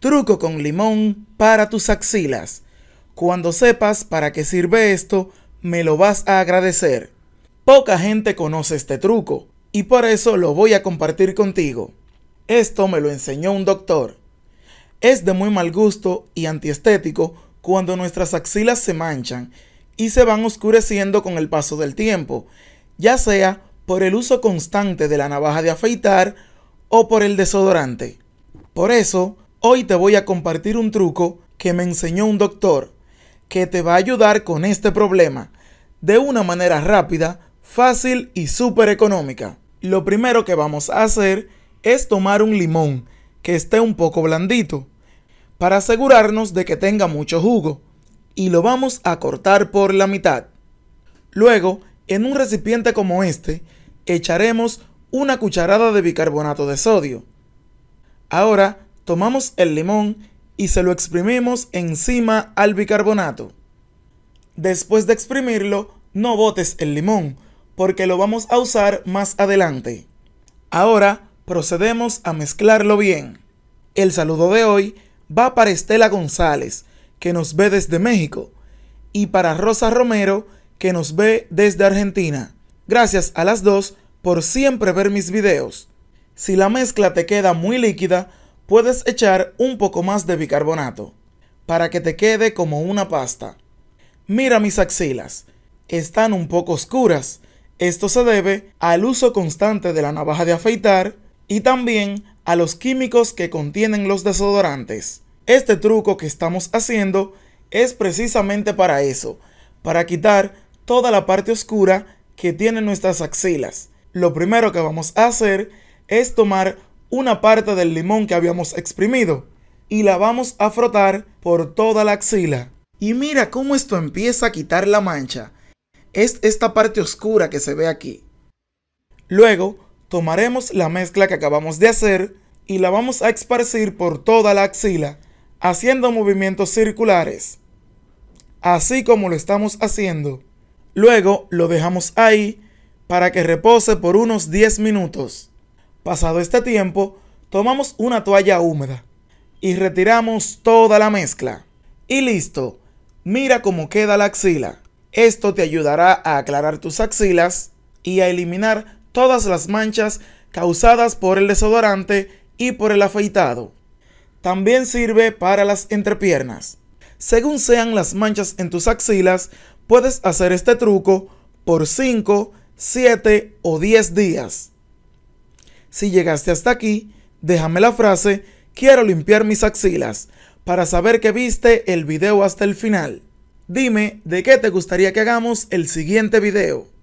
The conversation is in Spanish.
Truco con limón para tus axilas. Cuando sepas para qué sirve esto, me lo vas a agradecer. Poca gente conoce este truco y por eso lo voy a compartir contigo. Esto me lo enseñó un doctor. Es de muy mal gusto y antiestético cuando nuestras axilas se manchan y se van oscureciendo con el paso del tiempo, ya sea por el uso constante de la navaja de afeitar o por el desodorante. Por eso, Hoy te voy a compartir un truco que me enseñó un doctor que te va a ayudar con este problema de una manera rápida, fácil y súper económica. Lo primero que vamos a hacer es tomar un limón que esté un poco blandito para asegurarnos de que tenga mucho jugo y lo vamos a cortar por la mitad. Luego, en un recipiente como este, echaremos una cucharada de bicarbonato de sodio. Ahora tomamos el limón y se lo exprimimos encima al bicarbonato. Después de exprimirlo, no botes el limón, porque lo vamos a usar más adelante. Ahora procedemos a mezclarlo bien. El saludo de hoy va para Estela González, que nos ve desde México, y para Rosa Romero, que nos ve desde Argentina. Gracias a las dos por siempre ver mis videos. Si la mezcla te queda muy líquida, puedes echar un poco más de bicarbonato para que te quede como una pasta. Mira mis axilas, están un poco oscuras. Esto se debe al uso constante de la navaja de afeitar y también a los químicos que contienen los desodorantes. Este truco que estamos haciendo es precisamente para eso, para quitar toda la parte oscura que tienen nuestras axilas. Lo primero que vamos a hacer es tomar una parte del limón que habíamos exprimido y la vamos a frotar por toda la axila. Y mira cómo esto empieza a quitar la mancha. Es esta parte oscura que se ve aquí. Luego, tomaremos la mezcla que acabamos de hacer y la vamos a esparcir por toda la axila, haciendo movimientos circulares. Así como lo estamos haciendo. Luego, lo dejamos ahí para que repose por unos 10 minutos. Pasado este tiempo, tomamos una toalla húmeda y retiramos toda la mezcla. Y listo, mira cómo queda la axila. Esto te ayudará a aclarar tus axilas y a eliminar todas las manchas causadas por el desodorante y por el afeitado. También sirve para las entrepiernas. Según sean las manchas en tus axilas, puedes hacer este truco por 5, 7 o 10 días. Si llegaste hasta aquí, déjame la frase quiero limpiar mis axilas para saber que viste el video hasta el final. Dime de qué te gustaría que hagamos el siguiente video.